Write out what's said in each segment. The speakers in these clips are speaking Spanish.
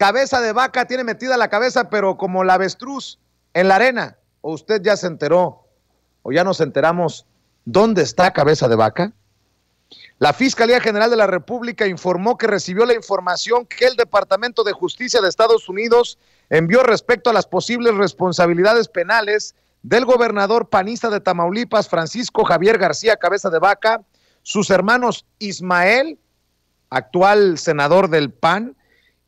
cabeza de vaca tiene metida la cabeza, pero como la avestruz en la arena. ¿O usted ya se enteró o ya nos enteramos dónde está cabeza de vaca? La Fiscalía General de la República informó que recibió la información que el Departamento de Justicia de Estados Unidos envió respecto a las posibles responsabilidades penales del gobernador panista de Tamaulipas, Francisco Javier García Cabeza de Vaca, sus hermanos Ismael, actual senador del PAN,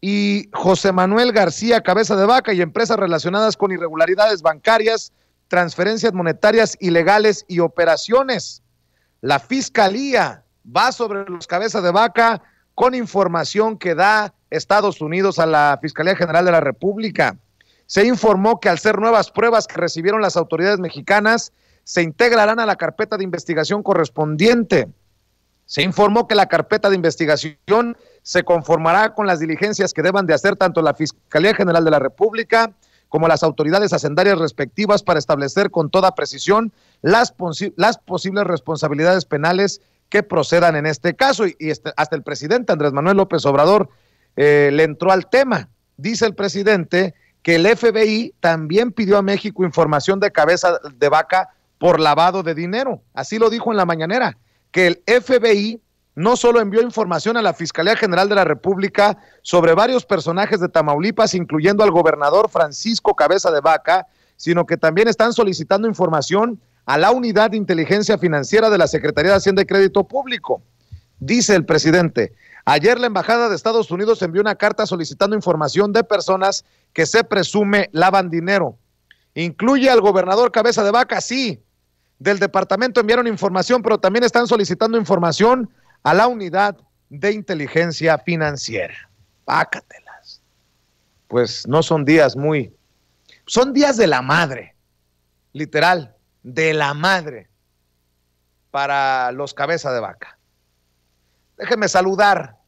y José Manuel García Cabeza de Vaca y empresas relacionadas con irregularidades bancarias, transferencias monetarias ilegales y operaciones. La Fiscalía va sobre los Cabezas de Vaca con información que da Estados Unidos a la Fiscalía General de la República. Se informó que al ser nuevas pruebas que recibieron las autoridades mexicanas, se integrarán a la carpeta de investigación correspondiente. Se informó que la carpeta de investigación se conformará con las diligencias que deban de hacer tanto la Fiscalía General de la República como las autoridades hacendarias respectivas para establecer con toda precisión las, posibles responsabilidades penales que procedan en este caso. Y, este, hasta el presidente Andrés Manuel López Obrador eh, le entró al tema. Dice el presidente que el FBI también pidió a México información de cabeza de vaca por lavado de dinero. Así lo dijo en la mañanera, que el FBI no solo envió información a la Fiscalía General de la República sobre varios personajes de Tamaulipas, incluyendo al gobernador Francisco Cabeza de Vaca, sino que también están solicitando información a la Unidad de Inteligencia Financiera de la Secretaría de Hacienda y Crédito Público. Dice el presidente, ayer la Embajada de Estados Unidos envió una carta solicitando información de personas que se presume lavan dinero. Incluye al gobernador Cabeza de Vaca, sí. Del departamento enviaron información, pero también están solicitando información a la unidad de inteligencia financiera. Pácatelas. Pues no son días muy... Son días de la madre, literal, de la madre para los cabezas de vaca. déjenme saludar